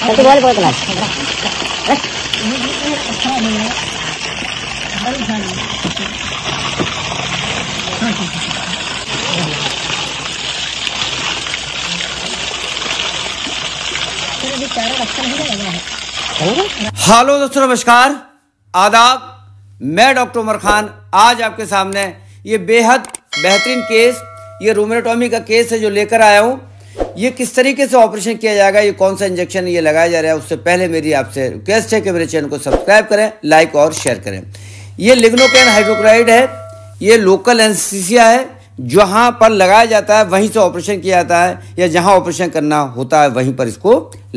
hello दोस्तों नमस्कार आदाब मैं डॉक्टर उमर खान आज आपके सामने ये बेहद बेहतरीन केस ये रोमेटोमी का केस है जो लेकर आया हूँ ये किस तरीके से ऑपरेशन किया जाएगा ये कौन सा इंजेक्शन ये लगाया जा रहा है उससे पहले मेरी आपसे रिक्वेस्ट है कि मेरे चैनल को सब्सक्राइब करें लाइक और शेयर करें ये लिग्नोकैन हाइड्रोक्राइड है ये लोकल एनसीसिया है जहां पर लगाया जाता है वहीं से ऑपरेशन किया जाता है या जहां ऑपरेशन करना होता है वहीं पर इसको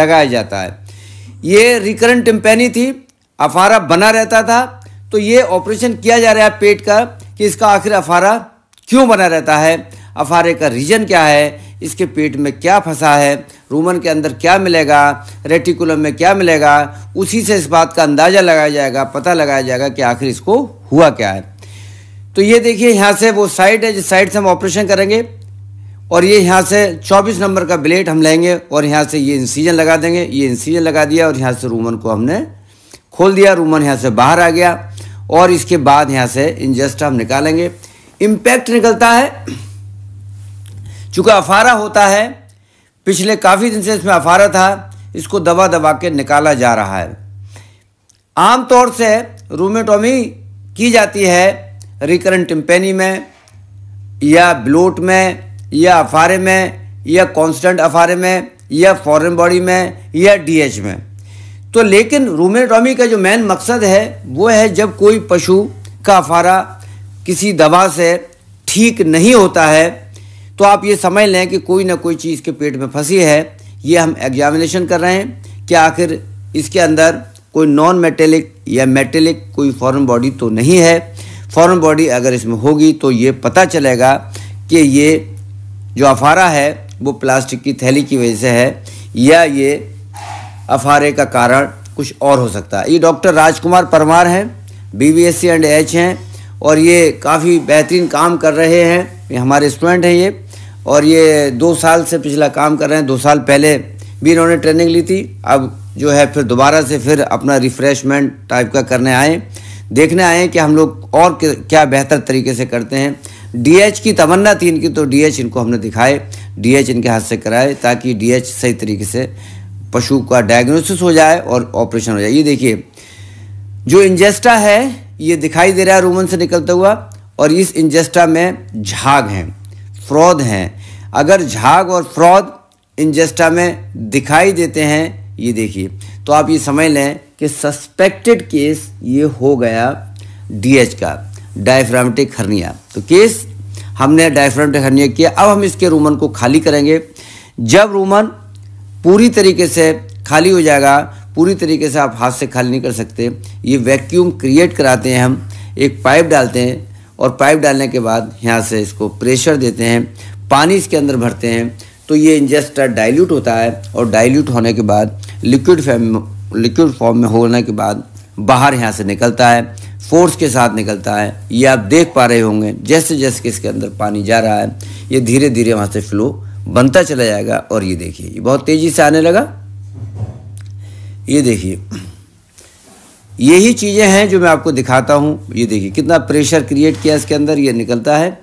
लगाया जाता है ये रिकरेंट टिम्पेनी थी अफारा बना रहता था तो ये ऑपरेशन किया जा रहा है पेट का कि इसका आखिर अफारा क्यों बना रहता है अफारे का रीजन क्या है इसके पेट में क्या फंसा है रूमन के अंदर क्या मिलेगा रेटिकुलम में क्या मिलेगा उसी से इस बात का अंदाज़ा लगाया जाएगा पता लगाया जाएगा कि आखिर इसको हुआ क्या है तो ये देखिए यहाँ से वो साइड है जिस साइड से हम ऑपरेशन करेंगे और ये यहाँ से 24 नंबर का ब्लेड हम लेंगे और यहाँ से ये इंसीजन लगा देंगे ये इंसीजन लगा दिया और यहाँ से रूमन को हमने खोल दिया रूमन यहाँ से बाहर आ गया और इसके बाद यहाँ से इंजस्ट हम निकालेंगे इम्पैक्ट निकलता है चूँकि अफारा होता है पिछले काफ़ी दिन से इसमें अफारा था इसको दबा दबा के निकाला जा रहा है आमतौर से रोमेटोमी की जाती है रिकरेंट टिम्पेनी में या ब्लोट में या अफारे में या कांस्टेंट अफारे में या फॉरेन बॉडी में या डीएच में तो लेकिन रोमेटोमी का जो मेन मकसद है वो है जब कोई पशु का अफारा किसी दवा से ठीक नहीं होता है तो आप ये समझ लें कि कोई ना कोई चीज़ के पेट में फंसी है ये हम एग्जामिनेशन कर रहे हैं कि आखिर इसके अंदर कोई नॉन मेटेलिक या मेटेलिक कोई फॉरेन बॉडी तो नहीं है फॉरेन बॉडी अगर इसमें होगी तो ये पता चलेगा कि ये जो अफारा है वो प्लास्टिक की थैली की वजह से है या ये अफारे का कारण कुछ और हो सकता है ये डॉक्टर राजकुमार परमार हैं B B S C and H हैं और ये काफ़ी बेहतरीन काम कर रहे हैं ये हमारे स्टूडेंट हैं ये और ये दो साल से पिछला काम कर रहे हैं दो साल पहले भी इन्होंने ट्रेनिंग ली थी अब जो है फिर दोबारा से फिर अपना रिफ्रेशमेंट टाइप का करने आए देखने आए कि हम लोग और क्या बेहतर तरीके से करते हैं डीएच की तमन्ना थी इनकी तो डीएच इनको हमने दिखाए डीएच इनके हाथ से कराए ताकि डीएच सही तरीके से पशु का डायग्नोसिस हो जाए और ऑपरेशन हो जाए ये देखिए जो इंजेस्टा है ये दिखाई दे रहा है रोमन से निकलता हुआ और इस इंजेस्टा में झाग हैं फ्रॉद हैं अगर झाग और फ्रॉद इन जेस्टा में दिखाई देते हैं ये देखिए तो आप ये समझ लें कि सस्पेक्टेड केस ये हो गया डीएच का डायफ्रामेटिक हर्निया तो केस हमने डायफ्रामेटिक हर्निया किया अब हम इसके रूमन को खाली करेंगे जब रूमन पूरी तरीके से खाली हो जाएगा पूरी तरीके से आप हाथ से खाली नहीं कर सकते ये वैक्यूम क्रिएट कराते हैं हम एक पाइप डालते हैं और पाइप डालने के बाद यहाँ से इसको प्रेशर देते हैं पानी इसके अंदर भरते हैं तो ये इंजेस्टर डाइल्यूट होता है और डाइल्यूट होने के बाद लिक्विड फॉर्म लिक्विड फॉर्म में होने के बाद बाहर यहाँ से निकलता है फोर्स के साथ निकलता है ये आप देख पा रहे होंगे जैसे जैसे कि इसके अंदर पानी जा रहा है ये धीरे धीरे वहाँ से फ्लो बनता चला जाएगा और ये देखिए ये बहुत तेज़ी से आने लगा ये देखिए यही चीज़ें हैं जो मैं आपको दिखाता हूँ ये देखिए कितना प्रेशर क्रिएट किया इसके अंदर ये निकलता है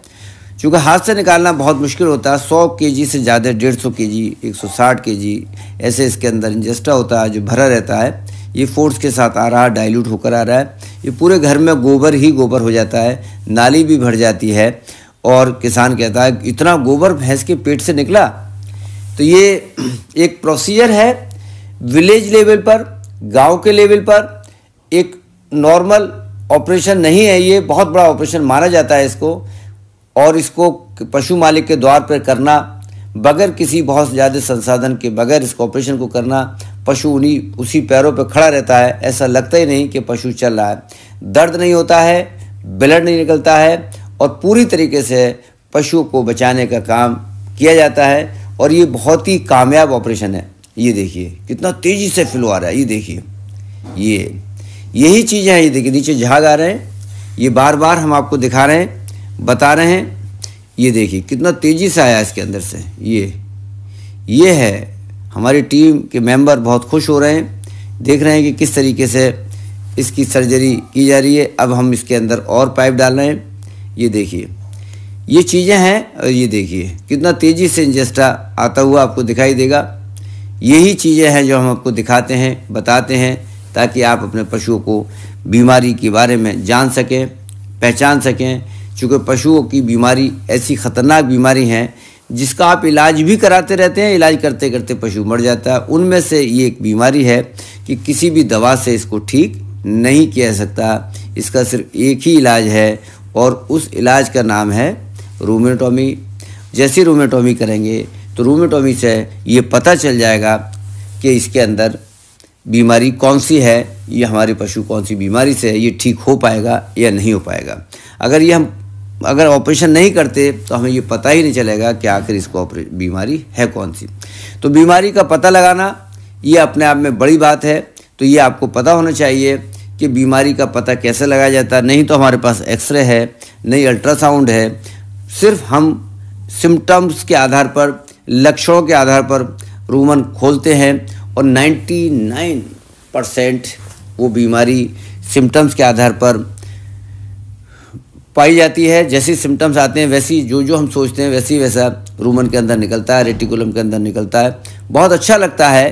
चूँकि हाथ से निकालना बहुत मुश्किल होता है सौ के जी से ज़्यादा डेढ़ सौ के जी एक सौ साठ के जी ऐसे इसके अंदर इंजस्टा होता है जो भरा रहता है ये फोर्स के साथ आ रहा है डाइल्यूट होकर आ रहा है ये पूरे घर में गोबर ही गोबर हो जाता है नाली भी भर जाती है और किसान कहता है इतना गोबर भैंस के पेट से निकला तो ये एक प्रोसीजर है विलेज लेवल पर गांव के लेवल पर एक नॉर्मल ऑपरेशन नहीं है ये बहुत बड़ा ऑपरेशन माना जाता है इसको और इसको पशु मालिक के द्वार पर करना बगैर किसी बहुत ज़्यादा संसाधन के बगैर इस ऑपरेशन को करना पशु उन्हीं उसी पैरों पर खड़ा रहता है ऐसा लगता ही नहीं कि पशु चल रहा है दर्द नहीं होता है ब्लड नहीं निकलता है और पूरी तरीके से पशु को बचाने का काम किया जाता है और ये बहुत ही कामयाब ऑपरेशन है ये देखिए कितना तेज़ी से फ्लो आ रहा है ये देखिए ये यही चीज़ें हैं ये देखिए नीचे झाग आ रहे हैं ये बार बार हम आपको दिखा रहे हैं बता रहे हैं ये देखिए कितना तेज़ी से आया इसके अंदर से ये ये है हमारी टीम के मेंबर बहुत खुश हो रहे हैं देख रहे हैं कि किस तरीके से इसकी सर्जरी की जा रही है अब हम इसके अंदर और पाइप डाल रहे हैं ये देखिए ये चीज़ें हैं और ये देखिए कितना तेज़ी से इंजेस्टा आता हुआ आपको दिखाई देगा यही चीज़ें हैं जो हम आपको दिखाते हैं बताते हैं ताकि आप अपने पशुओं को बीमारी के बारे में जान सकें पहचान सकें चूँकि पशुओं की बीमारी ऐसी ख़तरनाक बीमारी है जिसका आप इलाज भी कराते रहते हैं इलाज करते करते पशु मर जाता है उनमें से ये एक बीमारी है कि किसी भी दवा से इसको ठीक नहीं किया सकता इसका सिर्फ एक ही इलाज है और उस इलाज का नाम है रोमेटोमी जैसे रोमेटोमी करेंगे तो रोमेटोमी से ये पता चल जाएगा कि इसके अंदर बीमारी कौन सी है ये हमारे पशु कौन सी बीमारी से है ये ठीक हो पाएगा या नहीं हो पाएगा अगर ये हम अगर ऑपरेशन नहीं करते तो हमें ये पता ही नहीं चलेगा कि आखिर इसको बीमारी है कौन सी तो बीमारी का पता लगाना ये अपने आप में बड़ी बात है तो ये आपको पता होना चाहिए कि बीमारी का पता कैसे लगाया जाता है नहीं तो हमारे पास एक्सरे है नहीं अल्ट्रासाउंड है सिर्फ हम सिम्टम्स के आधार पर लक्षणों के आधार पर रूमन खोलते हैं और 99 परसेंट वो बीमारी सिम्टम्स के आधार पर पाई जाती है जैसे सिम्टम्स आते हैं वैसी जो जो हम सोचते हैं वैसी वैसा रूमन के अंदर निकलता है रेटिकुलम के अंदर निकलता है बहुत अच्छा लगता है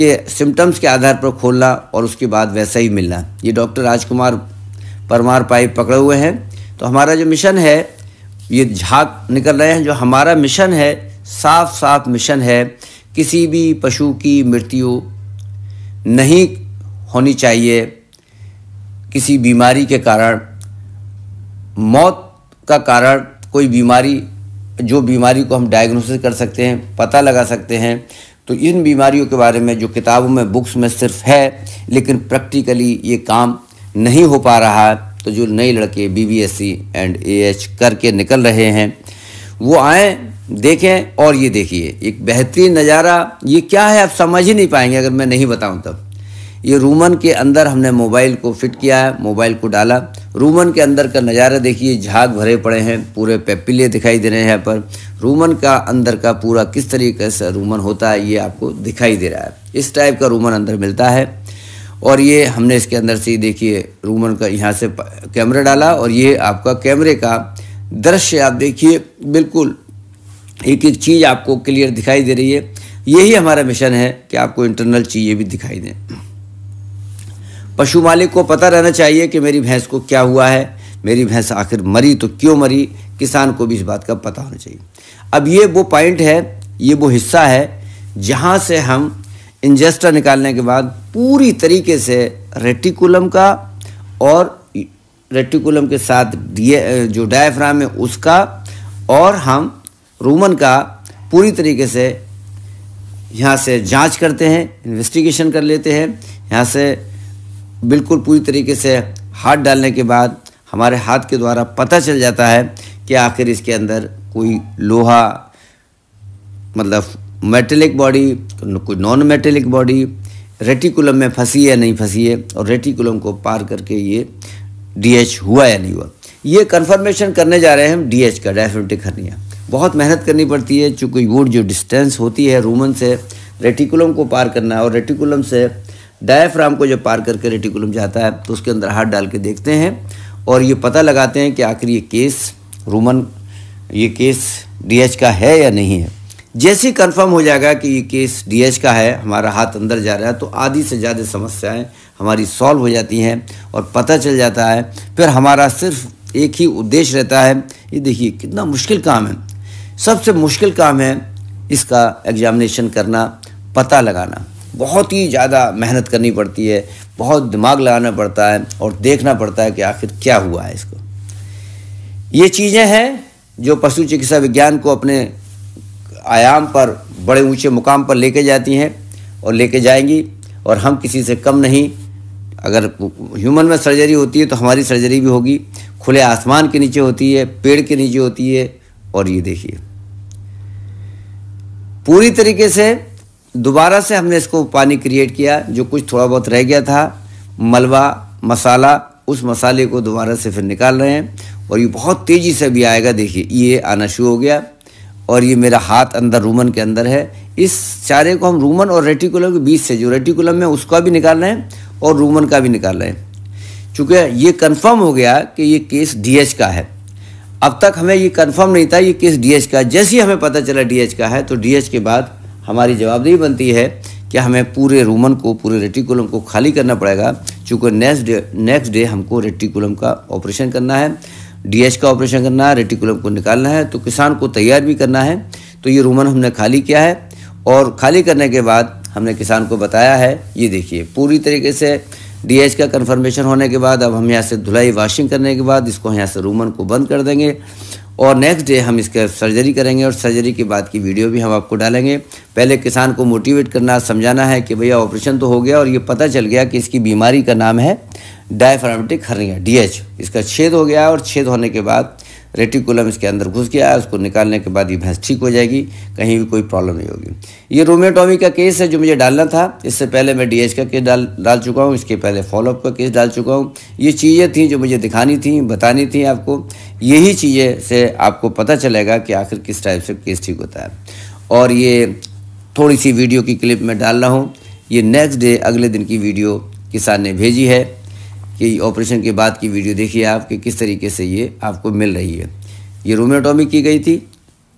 कि सिम्टम्स के आधार पर खोलना और उसके बाद वैसा ही मिलना ये डॉक्टर राजकुमार परमार पाई पकड़े हुए हैं तो हमारा जो मिशन है ये झाक निकल रहे हैं जो हमारा मिशन है साफ साफ मिशन है किसी भी पशु की मृत्यु नहीं होनी चाहिए किसी बीमारी के कारण मौत का कारण कोई बीमारी जो बीमारी को हम डायग्नोसिस कर सकते हैं पता लगा सकते हैं तो इन बीमारियों के बारे में जो किताबों में बुक्स में सिर्फ है लेकिन प्रैक्टिकली ये काम नहीं हो पा रहा है तो जो नए लड़के B B S C and A H करके निकल रहे हैं वो आएँ देखें और ये देखिए एक बेहतरीन नज़ारा ये क्या है आप समझ ही नहीं पाएंगे अगर मैं नहीं बताऊं तब ये रूमन के अंदर हमने मोबाइल को फिट किया है मोबाइल को डाला रूमन के अंदर का नज़ारा देखिए झाग भरे पड़े हैं पूरे पेपिले दिखाई दे रहे हैं यहाँ पर रूमन का अंदर का पूरा किस तरीके से रूमन होता है ये आपको दिखाई दे रहा है इस टाइप का रूमन अंदर मिलता है और ये हमने इसके अंदर से देखिए रूमन का यहाँ से कैमरा डाला और ये आपका कैमरे का दृश्य आप देखिए बिल्कुल एक एक चीज़ आपको क्लियर दिखाई दे रही है यही हमारा मिशन है कि आपको इंटरनल चीज़ें भी दिखाई दें पशु मालिक को पता रहना चाहिए कि मेरी भैंस को क्या हुआ है मेरी भैंस आखिर मरी तो क्यों मरी किसान को भी इस बात का पता होना चाहिए अब ये वो पॉइंट है ये वो हिस्सा है जहाँ से हम इंजेस्टर निकालने के बाद पूरी तरीके से रेटिकुलम का और रेटिकुलम के साथ जो डायफ्राम है उसका और हम रूमन का पूरी तरीके से यहाँ से जांच करते हैं इन्वेस्टिगेशन कर लेते हैं यहाँ से बिल्कुल पूरी तरीके से हाथ डालने के बाद हमारे हाथ के द्वारा पता चल जाता है कि आखिर इसके अंदर कोई लोहा मतलब मेटेलिक बॉडी कोई नॉन मेटेलिक बॉडी रेटिकुलम में फंसी है नहीं फंसी है और रेटिकुलम को पार करके ये डीएच हुआ या नहीं हुआ ये कन्फर्मेशन करने जा रहे हैं हम डीएच का डायफेमटिक हर्निया बहुत मेहनत करनी पड़ती है चूँकि वो जो डिस्टेंस होती है रूमन से रेटिकुलम को पार करना है और रेटिकुलम से डायफ्राम को जब पार करके रेटिकुलम जाता है तो उसके अंदर हाथ डाल के देखते हैं और ये पता लगाते हैं कि आखिर ये केस रूमन ये केस डीएच का है या नहीं है जैसे ही कन्फर्म हो जाएगा कि ये केस डीएच का है हमारा हाथ अंदर जा रहा है तो आधी से ज़्यादा समस्याएं हमारी सॉल्व हो जाती हैं और पता चल जाता है फिर हमारा सिर्फ एक ही उद्देश्य रहता है ये देखिए कितना मुश्किल काम है सबसे मुश्किल काम है इसका एग्जामिनेशन करना पता लगाना बहुत ही ज़्यादा मेहनत करनी पड़ती है बहुत दिमाग लगाना पड़ता है और देखना पड़ता है कि आखिर क्या हुआ है इसको ये चीज़ें हैं जो पशु चिकित्सा विज्ञान को अपने आयाम पर बड़े ऊंचे मुकाम पर लेके जाती हैं और लेके जाएंगी और हम किसी से कम नहीं अगर ह्यूमन में सर्जरी होती है तो हमारी सर्जरी भी होगी खुले आसमान के नीचे होती है पेड़ के नीचे होती है और ये देखिए पूरी तरीके से दोबारा से हमने इसको पानी क्रिएट किया जो कुछ थोड़ा बहुत रह गया था मलबा मसाला उस मसाले को दोबारा से फिर निकाल रहे हैं और ये बहुत तेज़ी से भी आएगा देखिए ये आना शुरू हो गया और ये मेरा हाथ अंदर रूमन के अंदर है इस चारे को हम रूमन और रेटिकुलम के बीच से जो रेटिकुलम में उसका भी निकाल रहे हैं और रूमन का भी निकाल रहे हैं चूँकि ये कन्फर्म हो गया कि ये केस डी का है अब तक हमें ये कंफर्म नहीं था ये किस डीएच का जैसे ही हमें पता चला डीएच का है तो डीएच के बाद हमारी जवाबदेही बनती है कि हमें पूरे रूमन को पूरे रेटिकुलम को खाली करना पड़ेगा चूँकि नेक्स्ट डे नेक्स्ट डे हमको रेटिकुलम का ऑपरेशन करना है डीएच का ऑपरेशन करना है रेटिकुलम को निकालना है तो किसान को तैयार भी करना है तो ये रूमन हमने खाली किया है और खाली करने के बाद हमने किसान को बताया है ये देखिए पूरी तरीके से डीएच का कन्फर्मेशन होने के बाद अब हम यहाँ से धुलाई वॉशिंग करने के बाद इसको यहाँ से रूमन को बंद कर देंगे और नेक्स्ट डे हम इसके सर्जरी करेंगे और सर्जरी के बाद की वीडियो भी हम आपको डालेंगे पहले किसान को मोटिवेट करना समझाना है कि भैया ऑपरेशन तो हो गया और ये पता चल गया कि इसकी बीमारी का नाम है डायफ्रामेटिक हर्निया डीएच इसका छेद हो गया और छेद होने के बाद रेटिकुलम इसके अंदर घुस गया उसको निकालने के बाद ये भैंस ठीक हो जाएगी कहीं भी कोई प्रॉब्लम नहीं होगी ये रोमेटोमी का केस है जो मुझे डालना था इससे पहले मैं डीएच का केस डाल डाल चुका हूँ इसके पहले फॉलोअप का केस डाल चुका हूँ ये चीज़ें थी जो मुझे दिखानी थी बतानी थी आपको यही चीज़ें से आपको पता चलेगा कि आखिर किस टाइप से केस ठीक होता है और ये थोड़ी सी वीडियो की क्लिप में डाल रहा हूँ ये नेक्स्ट डे अगले दिन की वीडियो किसान ने भेजी है कि ऑपरेशन के बाद की वीडियो देखिए आप कि किस तरीके से ये आपको मिल रही है ये रोमेटोमी की गई थी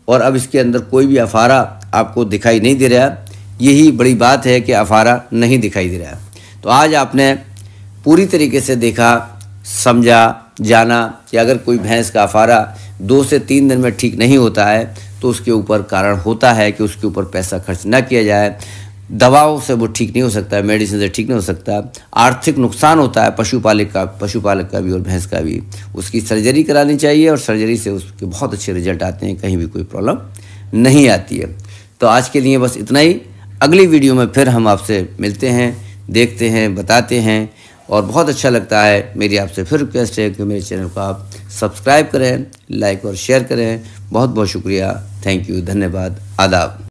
और अब इसके अंदर कोई भी अफारा आपको दिखाई नहीं दे रहा यही बड़ी बात है कि अफारा नहीं दिखाई दे रहा तो आज आपने पूरी तरीके से देखा समझा जाना कि अगर कोई भैंस का अफारा दो से तीन दिन में ठीक नहीं होता है तो उसके ऊपर कारण होता है कि उसके ऊपर पैसा खर्च ना किया जाए दवाओं से वो ठीक नहीं हो सकता है मेडिसिन से ठीक नहीं हो सकता आर्थिक नुकसान होता है पशुपालक का पशुपालक का भी और भैंस का भी उसकी सर्जरी करानी चाहिए और सर्जरी से उसके बहुत अच्छे रिजल्ट आते हैं कहीं भी कोई प्रॉब्लम नहीं आती है तो आज के लिए बस इतना ही अगली वीडियो में फिर हम आपसे मिलते हैं देखते हैं बताते हैं और बहुत अच्छा लगता है मेरी आपसे फिर रिक्वेस्ट है कि मेरे चैनल को आप सब्सक्राइब करें लाइक और शेयर करें बहुत बहुत शुक्रिया थैंक यू धन्यवाद आदाब